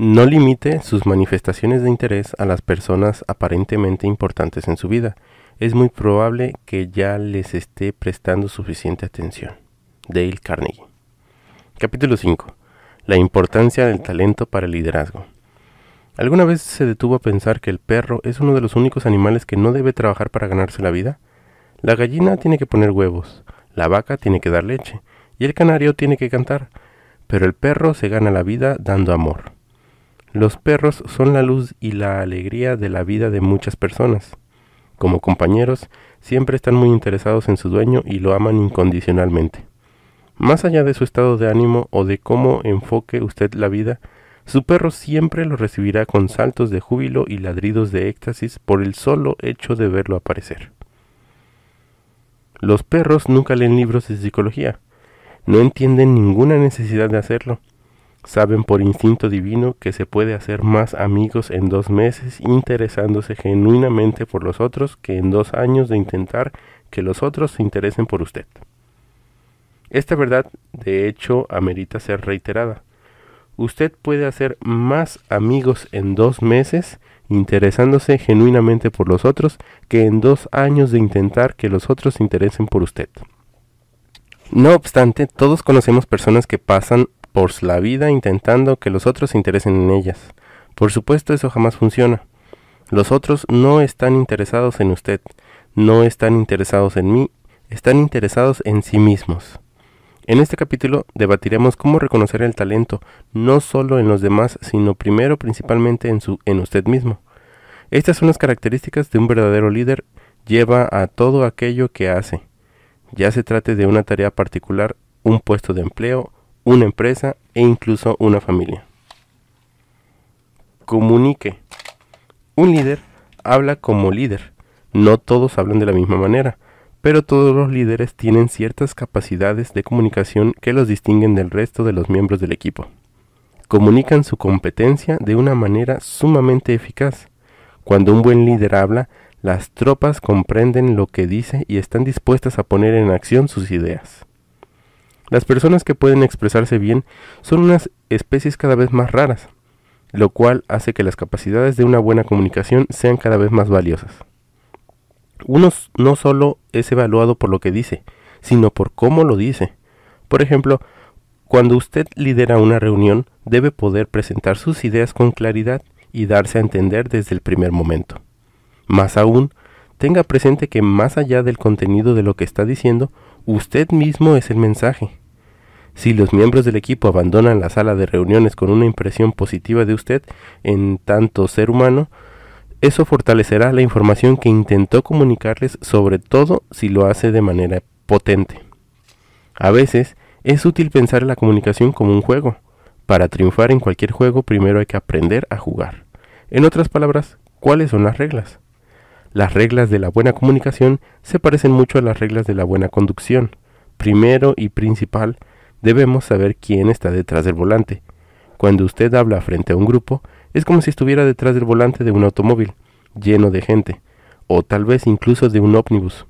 No limite sus manifestaciones de interés a las personas aparentemente importantes en su vida. Es muy probable que ya les esté prestando suficiente atención. Dale Carnegie. Capítulo 5. La importancia del talento para el liderazgo. ¿Alguna vez se detuvo a pensar que el perro es uno de los únicos animales que no debe trabajar para ganarse la vida? La gallina tiene que poner huevos, la vaca tiene que dar leche y el canario tiene que cantar, pero el perro se gana la vida dando amor. Los perros son la luz y la alegría de la vida de muchas personas. Como compañeros, siempre están muy interesados en su dueño y lo aman incondicionalmente. Más allá de su estado de ánimo o de cómo enfoque usted la vida, su perro siempre lo recibirá con saltos de júbilo y ladridos de éxtasis por el solo hecho de verlo aparecer. Los perros nunca leen libros de psicología. No entienden ninguna necesidad de hacerlo. Saben por instinto divino que se puede hacer más amigos en dos meses interesándose genuinamente por los otros que en dos años de intentar que los otros se interesen por usted. Esta verdad, de hecho, amerita ser reiterada. Usted puede hacer más amigos en dos meses interesándose genuinamente por los otros que en dos años de intentar que los otros se interesen por usted. No obstante, todos conocemos personas que pasan la vida intentando que los otros se interesen en ellas. Por supuesto eso jamás funciona. Los otros no están interesados en usted, no están interesados en mí, están interesados en sí mismos. En este capítulo debatiremos cómo reconocer el talento, no solo en los demás, sino primero principalmente en, su, en usted mismo. Estas son las características de un verdadero líder, lleva a todo aquello que hace, ya se trate de una tarea particular, un puesto de empleo, una empresa e incluso una familia. Comunique. Un líder habla como líder. No todos hablan de la misma manera, pero todos los líderes tienen ciertas capacidades de comunicación que los distinguen del resto de los miembros del equipo. Comunican su competencia de una manera sumamente eficaz. Cuando un buen líder habla, las tropas comprenden lo que dice y están dispuestas a poner en acción sus ideas. Las personas que pueden expresarse bien son unas especies cada vez más raras, lo cual hace que las capacidades de una buena comunicación sean cada vez más valiosas. Uno no solo es evaluado por lo que dice, sino por cómo lo dice. Por ejemplo, cuando usted lidera una reunión, debe poder presentar sus ideas con claridad y darse a entender desde el primer momento. Más aún, tenga presente que más allá del contenido de lo que está diciendo, Usted mismo es el mensaje. Si los miembros del equipo abandonan la sala de reuniones con una impresión positiva de usted en tanto ser humano, eso fortalecerá la información que intentó comunicarles, sobre todo si lo hace de manera potente. A veces es útil pensar la comunicación como un juego. Para triunfar en cualquier juego primero hay que aprender a jugar. En otras palabras, ¿cuáles son las reglas? Las reglas de la buena comunicación se parecen mucho a las reglas de la buena conducción. Primero y principal, debemos saber quién está detrás del volante. Cuando usted habla frente a un grupo, es como si estuviera detrás del volante de un automóvil, lleno de gente, o tal vez incluso de un ómnibus.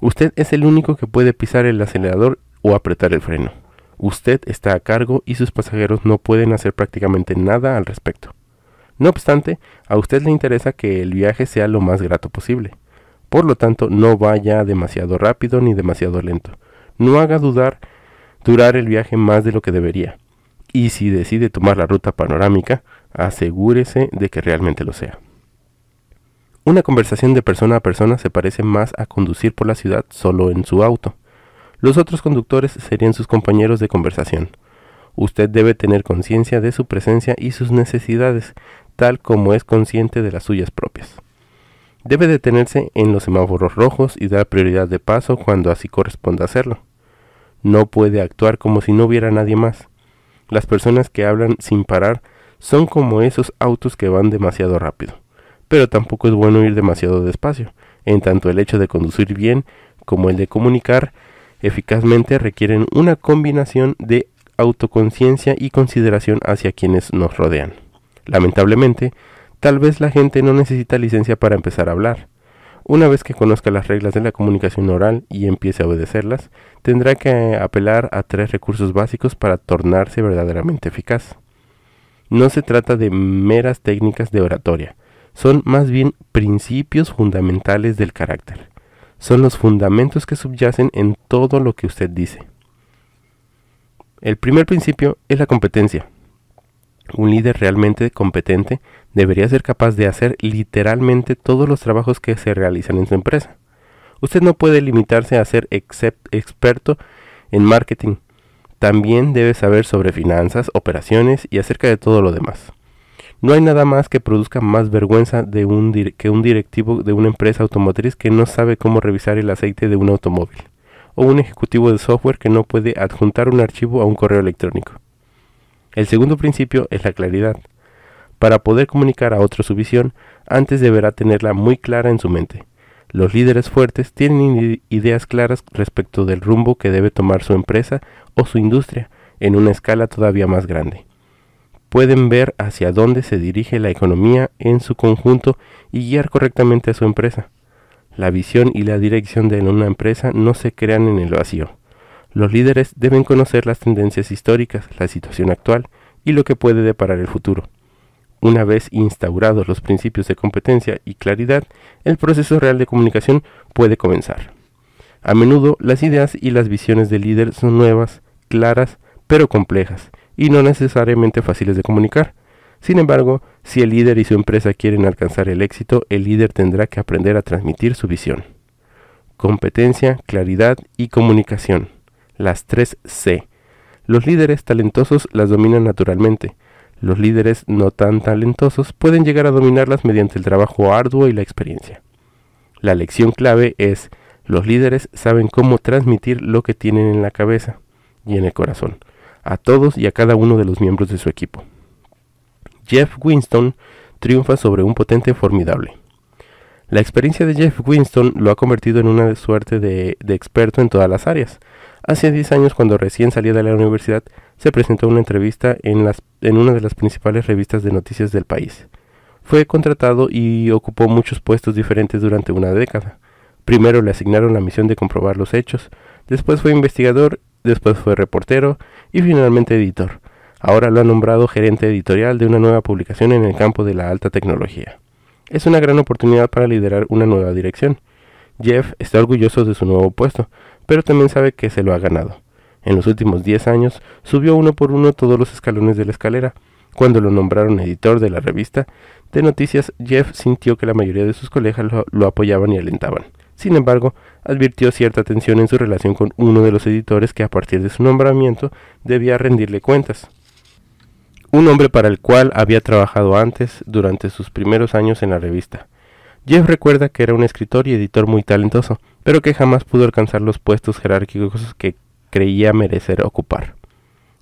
Usted es el único que puede pisar el acelerador o apretar el freno. Usted está a cargo y sus pasajeros no pueden hacer prácticamente nada al respecto. No obstante, a usted le interesa que el viaje sea lo más grato posible. Por lo tanto, no vaya demasiado rápido ni demasiado lento. No haga dudar durar el viaje más de lo que debería. Y si decide tomar la ruta panorámica, asegúrese de que realmente lo sea. Una conversación de persona a persona se parece más a conducir por la ciudad solo en su auto. Los otros conductores serían sus compañeros de conversación. Usted debe tener conciencia de su presencia y sus necesidades, tal como es consciente de las suyas propias. Debe detenerse en los semáforos rojos y dar prioridad de paso cuando así corresponda hacerlo. No puede actuar como si no hubiera nadie más. Las personas que hablan sin parar son como esos autos que van demasiado rápido. Pero tampoco es bueno ir demasiado despacio, en tanto el hecho de conducir bien como el de comunicar eficazmente requieren una combinación de autoconciencia y consideración hacia quienes nos rodean. Lamentablemente, tal vez la gente no necesita licencia para empezar a hablar. Una vez que conozca las reglas de la comunicación oral y empiece a obedecerlas, tendrá que apelar a tres recursos básicos para tornarse verdaderamente eficaz. No se trata de meras técnicas de oratoria, son más bien principios fundamentales del carácter. Son los fundamentos que subyacen en todo lo que usted dice. El primer principio es la competencia. Un líder realmente competente debería ser capaz de hacer literalmente todos los trabajos que se realizan en su empresa. Usted no puede limitarse a ser experto en marketing. También debe saber sobre finanzas, operaciones y acerca de todo lo demás. No hay nada más que produzca más vergüenza de un que un directivo de una empresa automotriz que no sabe cómo revisar el aceite de un automóvil, o un ejecutivo de software que no puede adjuntar un archivo a un correo electrónico. El segundo principio es la claridad. Para poder comunicar a otro su visión, antes deberá tenerla muy clara en su mente. Los líderes fuertes tienen ideas claras respecto del rumbo que debe tomar su empresa o su industria en una escala todavía más grande. Pueden ver hacia dónde se dirige la economía en su conjunto y guiar correctamente a su empresa. La visión y la dirección de una empresa no se crean en el vacío, los líderes deben conocer las tendencias históricas, la situación actual y lo que puede deparar el futuro. Una vez instaurados los principios de competencia y claridad, el proceso real de comunicación puede comenzar. A menudo las ideas y las visiones del líder son nuevas, claras, pero complejas y no necesariamente fáciles de comunicar. Sin embargo, si el líder y su empresa quieren alcanzar el éxito, el líder tendrá que aprender a transmitir su visión. Competencia, claridad y comunicación las 3 C. Los líderes talentosos las dominan naturalmente. Los líderes no tan talentosos pueden llegar a dominarlas mediante el trabajo arduo y la experiencia. La lección clave es, los líderes saben cómo transmitir lo que tienen en la cabeza y en el corazón, a todos y a cada uno de los miembros de su equipo. Jeff Winston triunfa sobre un potente formidable. La experiencia de Jeff Winston lo ha convertido en una suerte de, experto en todas las áreas. Hace 10 años, cuando recién salía de la universidad, se presentó una entrevista en una de las principales revistas de noticias del país. Fue contratado y ocupó muchos puestos diferentes durante una década. Primero le asignaron la misión de comprobar los hechos, después fue investigador, después fue reportero y finalmente editor. Ahora lo ha nombrado gerente editorial de una nueva publicación en el campo de la alta tecnología. Es una gran oportunidad para liderar una nueva dirección. Jeff está orgulloso de su nuevo puesto, pero también sabe que se lo ha ganado. En los últimos 10 años subió uno por uno todos los escalones de la escalera. Cuando lo nombraron editor de la revista de noticias, Jeff sintió que la mayoría de sus colegas lo, lo apoyaban y alentaban. Sin embargo, advirtió cierta tensión en su relación con uno de los editores que a partir de su nombramiento debía rendirle cuentas un hombre para el cual había trabajado antes durante sus primeros años en la revista. Jeff recuerda que era un escritor y editor muy talentoso, pero que jamás pudo alcanzar los puestos jerárquicos que creía merecer ocupar.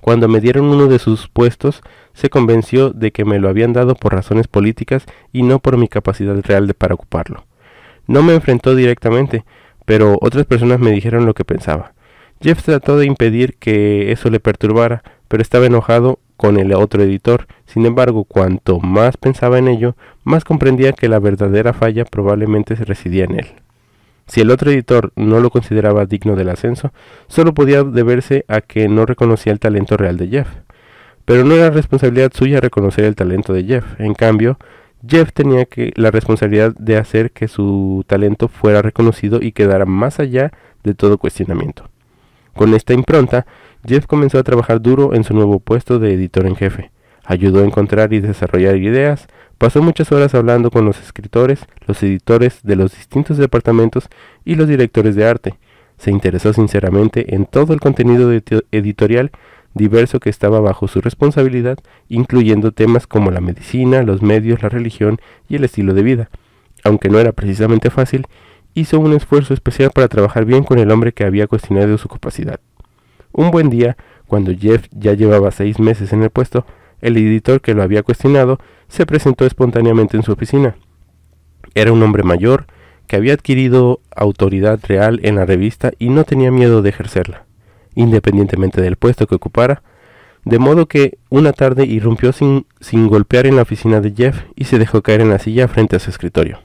Cuando me dieron uno de sus puestos, se convenció de que me lo habían dado por razones políticas y no por mi capacidad real de para ocuparlo. No me enfrentó directamente, pero otras personas me dijeron lo que pensaba. Jeff trató de impedir que eso le perturbara, pero estaba enojado con el otro editor. Sin embargo, cuanto más pensaba en ello, más comprendía que la verdadera falla probablemente residía en él. Si el otro editor no lo consideraba digno del ascenso, solo podía deberse a que no reconocía el talento real de Jeff. Pero no era responsabilidad suya reconocer el talento de Jeff. En cambio, Jeff tenía que la responsabilidad de hacer que su talento fuera reconocido y quedara más allá de todo cuestionamiento. Con esta impronta, Jeff comenzó a trabajar duro en su nuevo puesto de editor en jefe. Ayudó a encontrar y desarrollar ideas, pasó muchas horas hablando con los escritores, los editores de los distintos departamentos y los directores de arte. Se interesó sinceramente en todo el contenido editorial diverso que estaba bajo su responsabilidad, incluyendo temas como la medicina, los medios, la religión y el estilo de vida. Aunque no era precisamente fácil, hizo un esfuerzo especial para trabajar bien con el hombre que había cuestionado su capacidad. Un buen día, cuando Jeff ya llevaba seis meses en el puesto, el editor que lo había cuestionado se presentó espontáneamente en su oficina. Era un hombre mayor, que había adquirido autoridad real en la revista y no tenía miedo de ejercerla, independientemente del puesto que ocupara, de modo que una tarde irrumpió sin, sin golpear en la oficina de Jeff y se dejó caer en la silla frente a su escritorio.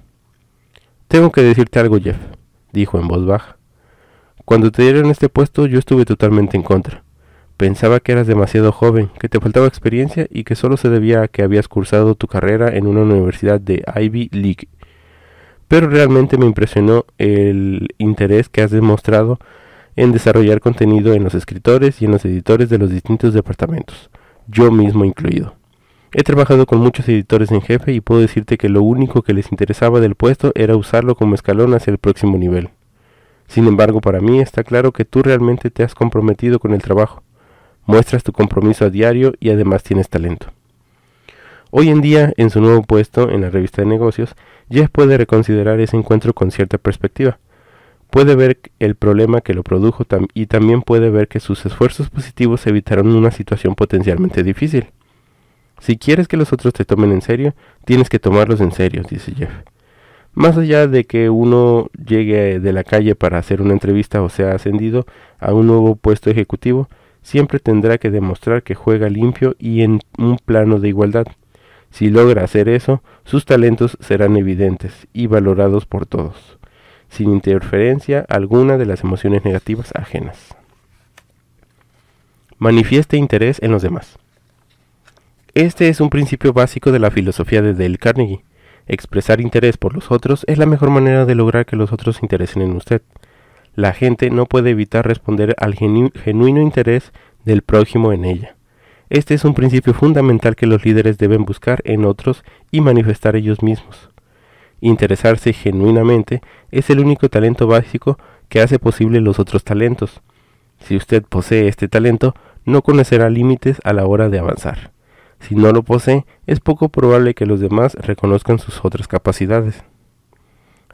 Tengo que decirte algo, Jeff, dijo en voz baja. Cuando te dieron este puesto yo estuve totalmente en contra. Pensaba que eras demasiado joven, que te faltaba experiencia y que solo se debía a que habías cursado tu carrera en una universidad de Ivy League. Pero realmente me impresionó el interés que has demostrado en desarrollar contenido en los escritores y en los editores de los distintos departamentos, yo mismo incluido. He trabajado con muchos editores en jefe y puedo decirte que lo único que les interesaba del puesto era usarlo como escalón hacia el próximo nivel. Sin embargo, para mí está claro que tú realmente te has comprometido con el trabajo, muestras tu compromiso a diario y además tienes talento. Hoy en día, en su nuevo puesto en la revista de negocios, Jeff puede reconsiderar ese encuentro con cierta perspectiva. Puede ver el problema que lo produjo y también puede ver que sus esfuerzos positivos evitaron una situación potencialmente difícil. Si quieres que los otros te tomen en serio, tienes que tomarlos en serio, dice Jeff. Más allá de que uno llegue de la calle para hacer una entrevista o sea ascendido a un nuevo puesto ejecutivo, siempre tendrá que demostrar que juega limpio y en un plano de igualdad. Si logra hacer eso, sus talentos serán evidentes y valorados por todos, sin interferencia alguna de las emociones negativas ajenas. Manifieste interés en los demás. Este es un principio básico de la filosofía de Dale Carnegie Expresar interés por los otros es la mejor manera de lograr que los otros se interesen en usted. La gente no puede evitar responder al genuino interés del prójimo en ella. Este es un principio fundamental que los líderes deben buscar en otros y manifestar ellos mismos. Interesarse genuinamente es el único talento básico que hace posible los otros talentos. Si usted posee este talento, no conocerá límites a la hora de avanzar. Si no lo posee, es poco probable que los demás reconozcan sus otras capacidades.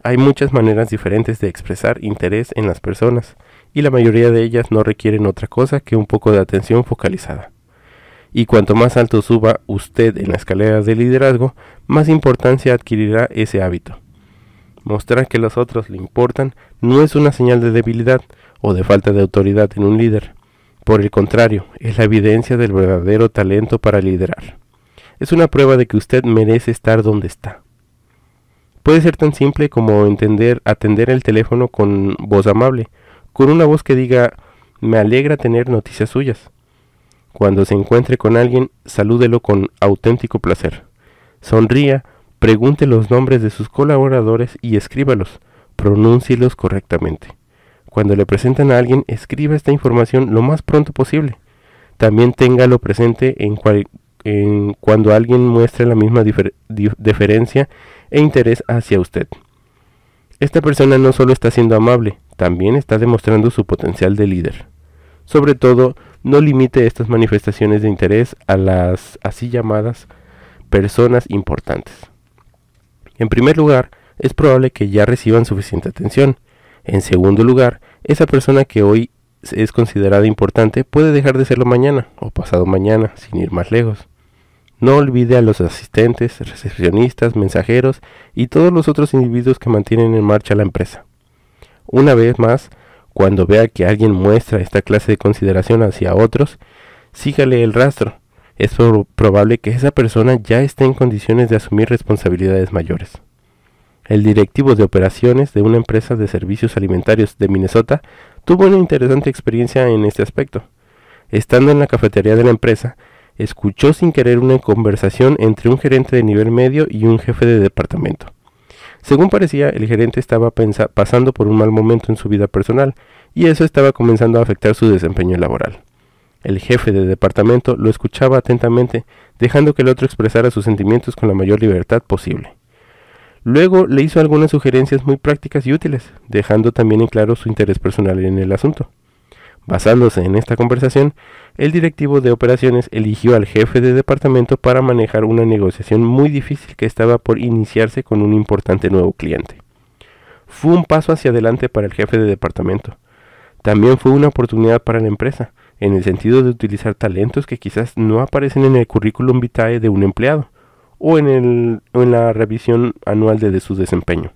Hay muchas maneras diferentes de expresar interés en las personas, y la mayoría de ellas no requieren otra cosa que un poco de atención focalizada. Y cuanto más alto suba usted en la escalera de liderazgo, más importancia adquirirá ese hábito. Mostrar que los otros le importan no es una señal de debilidad o de falta de autoridad en un líder, por el contrario, es la evidencia del verdadero talento para liderar. Es una prueba de que usted merece estar donde está. Puede ser tan simple como entender, atender el teléfono con voz amable, con una voz que diga, me alegra tener noticias suyas. Cuando se encuentre con alguien, salúdelo con auténtico placer. Sonría, pregunte los nombres de sus colaboradores y escríbalos, pronúncielos correctamente. Cuando le presentan a alguien, escriba esta información lo más pronto posible. También téngalo presente en, cuando alguien muestre la misma deferencia e interés hacia usted. Esta persona no solo está siendo amable, también está demostrando su potencial de líder. Sobre todo, no limite estas manifestaciones de interés a las así llamadas personas importantes. En primer lugar, es probable que ya reciban suficiente atención, en segundo lugar, esa persona que hoy es considerada importante puede dejar de serlo mañana o pasado mañana, sin ir más lejos. No olvide a los asistentes, recepcionistas, mensajeros y todos los otros individuos que mantienen en marcha la empresa. Una vez más, cuando vea que alguien muestra esta clase de consideración hacia otros, sígale el rastro. Es probable que esa persona ya esté en condiciones de asumir responsabilidades mayores el directivo de operaciones de una empresa de servicios alimentarios de Minnesota, tuvo una interesante experiencia en este aspecto. Estando en la cafetería de la empresa, escuchó sin querer una conversación entre un gerente de nivel medio y un jefe de departamento. Según parecía, el gerente estaba pasando por un mal momento en su vida personal y eso estaba comenzando a afectar su desempeño laboral. El jefe de departamento lo escuchaba atentamente, dejando que el otro expresara sus sentimientos con la mayor libertad posible. Luego le hizo algunas sugerencias muy prácticas y útiles, dejando también en claro su interés personal en el asunto. Basándose en esta conversación, el directivo de operaciones eligió al jefe de departamento para manejar una negociación muy difícil que estaba por iniciarse con un importante nuevo cliente. Fue un paso hacia adelante para el jefe de departamento. También fue una oportunidad para la empresa, en el sentido de utilizar talentos que quizás no aparecen en el currículum vitae de un empleado o en, el, en la revisión anual de, de su desempeño.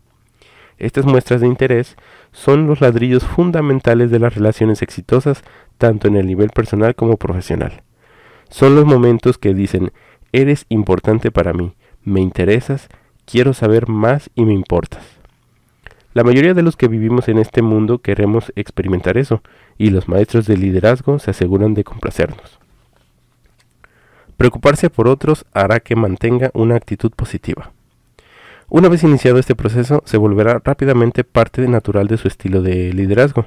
Estas muestras de interés son los ladrillos fundamentales de las relaciones exitosas tanto en el nivel personal como profesional. Son los momentos que dicen, eres importante para mí, me interesas, quiero saber más y me importas. La mayoría de los que vivimos en este mundo queremos experimentar eso, y los maestros de liderazgo se aseguran de complacernos. Preocuparse por otros hará que mantenga una actitud positiva. Una vez iniciado este proceso, se volverá rápidamente parte natural de su estilo de liderazgo.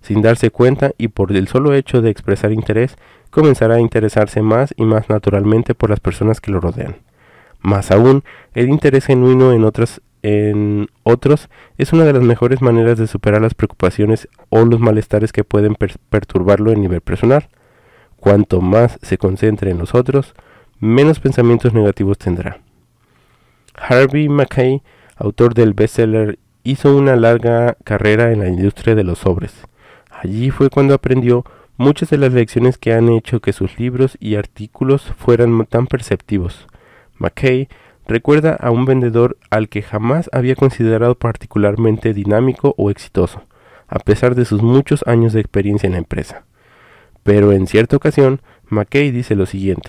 Sin darse cuenta y por el solo hecho de expresar interés, comenzará a interesarse más y más naturalmente por las personas que lo rodean. Más aún, el interés genuino en otras en otros es una de las mejores maneras de superar las preocupaciones o los malestares que pueden perturbarlo en nivel personal. Cuanto más se concentre en los otros, menos pensamientos negativos tendrá. Harvey McKay, autor del bestseller, hizo una larga carrera en la industria de los sobres. Allí fue cuando aprendió muchas de las lecciones que han hecho que sus libros y artículos fueran tan perceptivos. Mackay recuerda a un vendedor al que jamás había considerado particularmente dinámico o exitoso, a pesar de sus muchos años de experiencia en la empresa. Pero en cierta ocasión, McKay dice lo siguiente.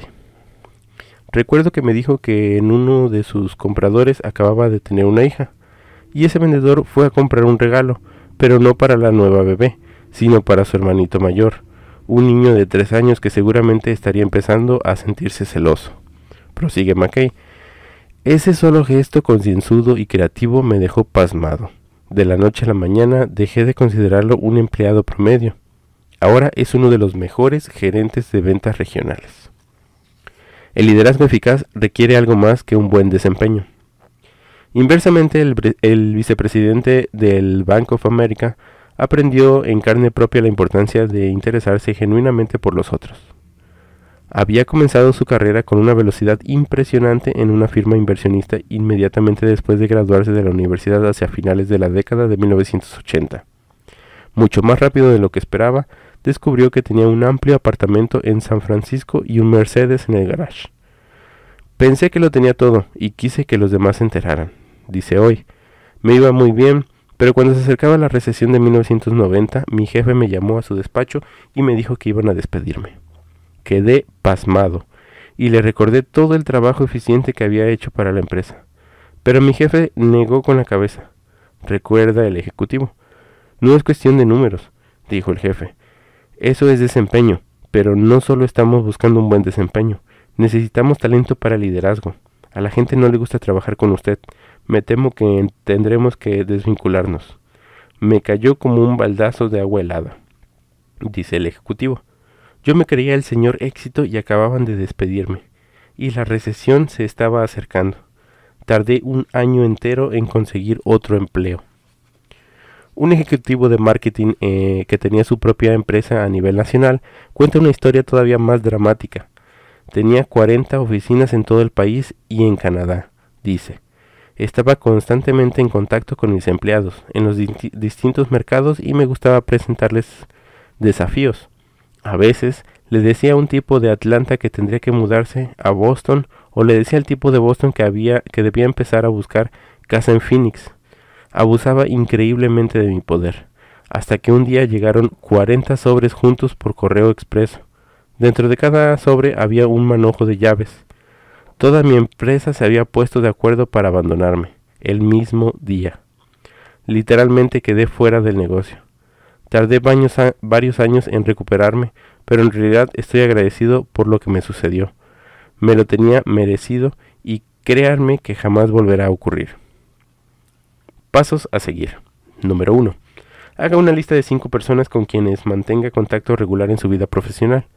Recuerdo que me dijo que en uno de sus compradores acababa de tener una hija, y ese vendedor fue a comprar un regalo, pero no para la nueva bebé, sino para su hermanito mayor, un niño de tres años que seguramente estaría empezando a sentirse celoso. Prosigue McKay. Ese solo gesto concienzudo y creativo me dejó pasmado. De la noche a la mañana dejé de considerarlo un empleado promedio Ahora es uno de los mejores gerentes de ventas regionales. El liderazgo eficaz requiere algo más que un buen desempeño. Inversamente, el, vicepresidente del Bank of America aprendió en carne propia la importancia de interesarse genuinamente por los otros. Había comenzado su carrera con una velocidad impresionante en una firma inversionista inmediatamente después de graduarse de la universidad hacia finales de la década de 1980. Mucho más rápido de lo que esperaba, descubrió que tenía un amplio apartamento en San Francisco y un Mercedes en el garage. Pensé que lo tenía todo y quise que los demás se enteraran, dice hoy. Me iba muy bien, pero cuando se acercaba la recesión de 1990, mi jefe me llamó a su despacho y me dijo que iban a despedirme. Quedé pasmado y le recordé todo el trabajo eficiente que había hecho para la empresa. Pero mi jefe negó con la cabeza. Recuerda el ejecutivo. No es cuestión de números, dijo el jefe. Eso es desempeño, pero no solo estamos buscando un buen desempeño, necesitamos talento para liderazgo. A la gente no le gusta trabajar con usted. Me temo que tendremos que desvincularnos. Me cayó como un baldazo de agua helada, dice el ejecutivo. Yo me creía el señor éxito y acababan de despedirme. Y la recesión se estaba acercando. Tardé un año entero en conseguir otro empleo. Un ejecutivo de marketing eh, que tenía su propia empresa a nivel nacional cuenta una historia todavía más dramática. Tenía 40 oficinas en todo el país y en Canadá, dice. Estaba constantemente en contacto con mis empleados en los distintos mercados y me gustaba presentarles desafíos. A veces le decía a un tipo de Atlanta que tendría que mudarse a Boston o le decía al tipo de Boston que, había, que debía empezar a buscar casa en Phoenix. Abusaba increíblemente de mi poder, hasta que un día llegaron 40 sobres juntos por correo expreso. Dentro de cada sobre había un manojo de llaves. Toda mi empresa se había puesto de acuerdo para abandonarme, el mismo día. Literalmente quedé fuera del negocio. Tardé varios años en recuperarme, pero en realidad estoy agradecido por lo que me sucedió. Me lo tenía merecido y créanme que jamás volverá a ocurrir. Pasos a seguir. Número 1. Haga una lista de 5 personas con quienes mantenga contacto regular en su vida profesional.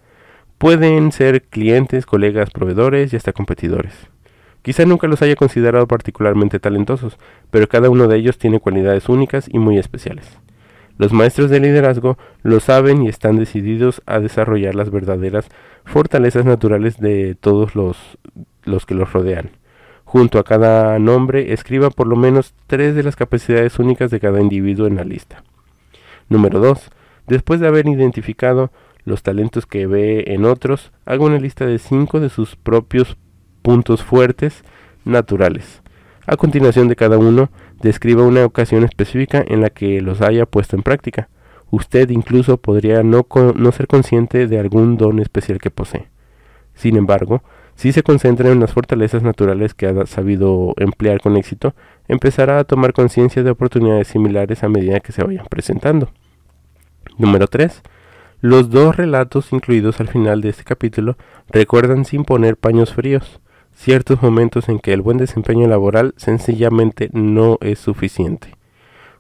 Pueden ser clientes, colegas, proveedores y hasta competidores. Quizá nunca los haya considerado particularmente talentosos, pero cada uno de ellos tiene cualidades únicas y muy especiales. Los maestros de liderazgo lo saben y están decididos a desarrollar las verdaderas fortalezas naturales de todos los, los que los rodean. Junto a cada nombre, escriba por lo menos tres de las capacidades únicas de cada individuo en la lista. Número 2. Después de haber identificado los talentos que ve en otros, haga una lista de cinco de sus propios puntos fuertes naturales. A continuación de cada uno, describa una ocasión específica en la que los haya puesto en práctica. Usted incluso podría no ser consciente de algún don especial que posee. Sin embargo, si se concentra en las fortalezas naturales que ha sabido emplear con éxito, empezará a tomar conciencia de oportunidades similares a medida que se vayan presentando. Número 3. Los dos relatos incluidos al final de este capítulo recuerdan sin poner paños fríos ciertos momentos en que el buen desempeño laboral sencillamente no es suficiente.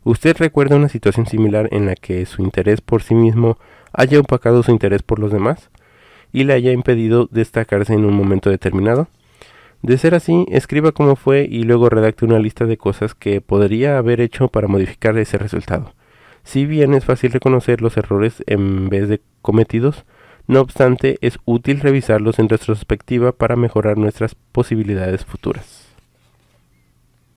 Usted recuerda una situación similar en la que su interés por sí mismo haya opacado su interés por los demás y le haya impedido destacarse en un momento determinado. De ser así, escriba cómo fue y luego redacte una lista de cosas que podría haber hecho para modificar ese resultado. Si bien es fácil reconocer los errores en vez de cometidos, no obstante es útil revisarlos en retrospectiva para mejorar nuestras posibilidades futuras.